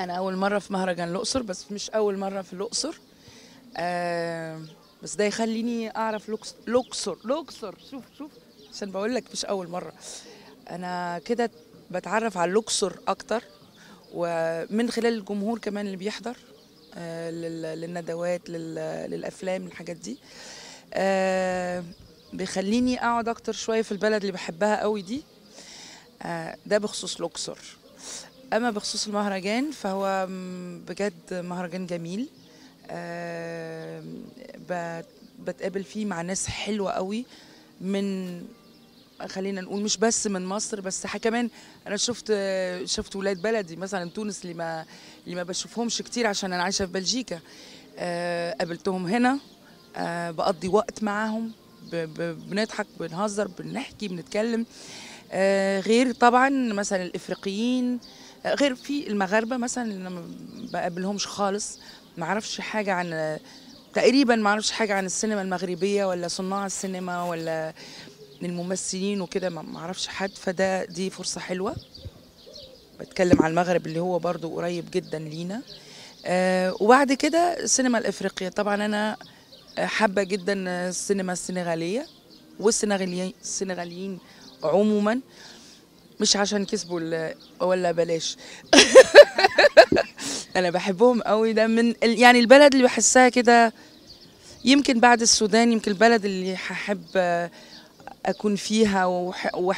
انا اول مره في مهرجان الاقصر بس مش اول مره في الاقصر آه بس ده يخليني اعرف الاقصر الاقصر شوف شوف عشان بقول لك مش اول مره انا كده بتعرف على الاقصر اكتر ومن خلال الجمهور كمان اللي بيحضر آه للندوات للافلام الحاجات دي آه بيخليني اقعد اكتر شويه في البلد اللي بحبها قوي دي آه، ده بخصوص الاقصر أما بخصوص المهرجان فهو بجد مهرجان جميل أه بتقابل فيه مع ناس حلوة قوي من خلينا نقول مش بس من مصر بس كمان انا شفت شفت ولاد بلدي مثلا تونس اللي ما اللي ما بشوفهمش كتير عشان انا عايشه في بلجيكا أه قابلتهم هنا أه بقضي وقت معاهم بنضحك بنهزر بنحكي بنتكلم أه آه، غير طبعا مثلا الافريقيين آه، غير في المغاربه مثلا اللي ما بقابلهمش خالص ما اعرفش حاجه عن تقريبا ما اعرفش حاجه عن السينما المغربيه ولا صناع السينما ولا الممثلين وكده ما اعرفش حد فده دي فرصه حلوه بتكلم على المغرب اللي هو برضو قريب جدا لينا آه وبعد كده السينما الافريقيه طبعا انا آه، حابه جدا السينما السنغاليه والسنغاليين عموما مش عشان كسبوا ولا بلاش انا بحبهم قوي ده من يعني البلد اللي بحسها كده يمكن بعد السودان يمكن البلد اللي هحب اكون فيها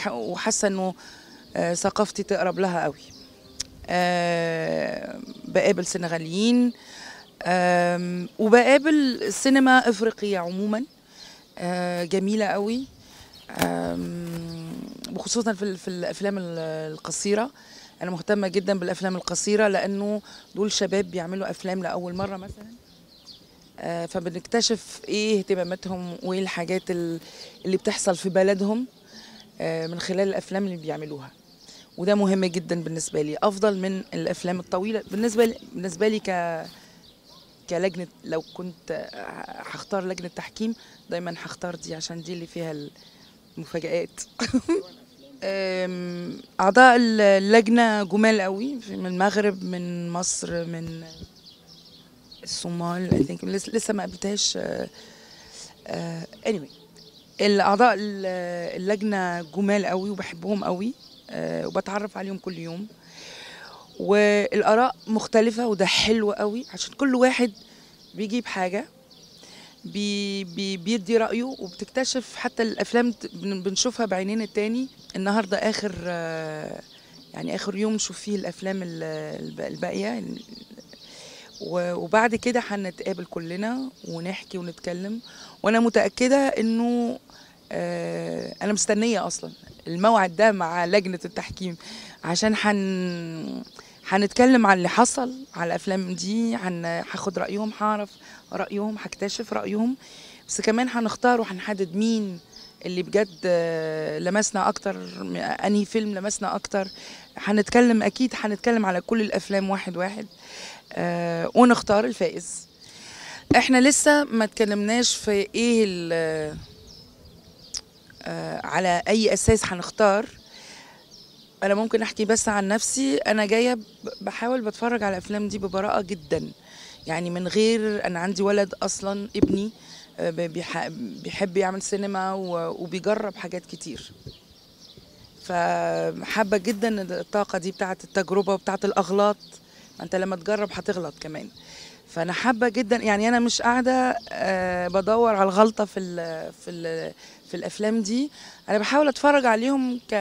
وحاسه انه آه، ثقافتي تقرب لها قوي آه، بقابل سنغاليين وبقابل سينما افريقيه عموما آه، جميله قوي خصوصا في, في الافلام القصيره انا مهتمه جدا بالافلام القصيره لانه دول شباب بيعملوا افلام لاول مره مثلا آه، فبنكتشف ايه اهتماماتهم وايه الحاجات اللي بتحصل في بلدهم آه، من خلال الافلام اللي بيعملوها وده مهم جدا بالنسبه لي افضل من الافلام الطويله بالنسبه لي بالنسبه لي ك كلجنه لو كنت هختار لجنه تحكيم دايما هختار دي عشان دي اللي فيها المفاجآت أعضاء اللجنة جمال قوي من المغرب من مصر من الصومال لسه ما قابلتهاش آه، آه، anyway الأعضاء اللجنة جمال قوي وبحبهم قوي آه، وبتعرف عليهم كل يوم والآراء مختلفة وده حلو قوي عشان كل واحد بيجيب حاجة بي بي بيدي رأيه وبتكتشف حتى الأفلام بنشوفها بعينين التاني النهاردة آخر آه، يعني آخر يوم نشوف فيه الأفلام الباقية وبعد كده هنتقابل كلنا ونحكي ونتكلم وأنا متأكدة إنه آه، أنا مستنية أصلا الموعد ده مع لجنة التحكيم عشان هن هنتكلم عن اللي حصل على الافلام دي عن هاخد رايهم هعرف رايهم هكتشف رايهم بس كمان هنختار وهنحدد مين اللي بجد آه، لمسنا اكتر انهي فيلم لمسنا اكتر هنتكلم اكيد هنتكلم على كل الافلام واحد واحد آه، ونختار الفائز احنا لسه ما اتكلمناش في ايه آه، على اي اساس هنختار انا ممكن احكي بس عن نفسي انا جايه بحاول بتفرج على الافلام دي ببراءه جدا يعني من غير انا عندي ولد اصلا ابني آه، بيحب يعمل سينما وبيجرب حاجات كتير فحابه جدا الطاقه دي بتاعه التجربه وبتاعه الاغلاط انت لما تجرب هتغلط كمان فانا حابه جدا يعني انا مش قاعده آه، بدور على الغلطه في ال في ال في الافلام دي انا بحاول اتفرج عليهم ك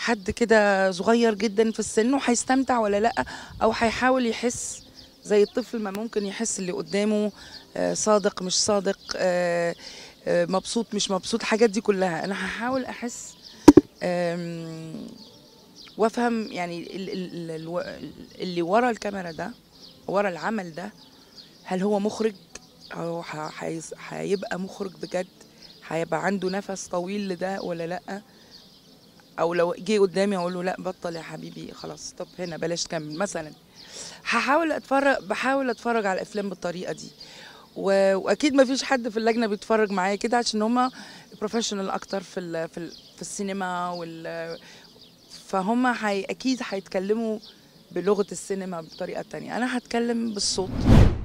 حد كده صغير جدا في السن وهيستمتع ولا لا او هيحاول يحس زي الطفل ما ممكن يحس اللي قدامه آه، صادق مش صادق آه، آه، مبسوط مش مبسوط الحاجات دي كلها انا هحاول احس وافهم يعني اللي ورا الكاميرا ده ورا العمل ده هل هو مخرج او هيبقى مخرج بجد هيبقى عنده نفس طويل لده ولا لا او لو جه قدامي اقول له لا بطل يا حبيبي خلاص طب هنا بلاش تكمل مثلا هحاول اتفرج بحاول اتفرج على الافلام بالطريقه دي واكيد ما فيش حد في اللجنه بيتفرج معايا كده عشان هما بروفيشنال اكتر في الـ في, الـ في السينما وال فهم اكيد هيتكلموا بلغه السينما بطريقه تانية انا هتكلم بالصوت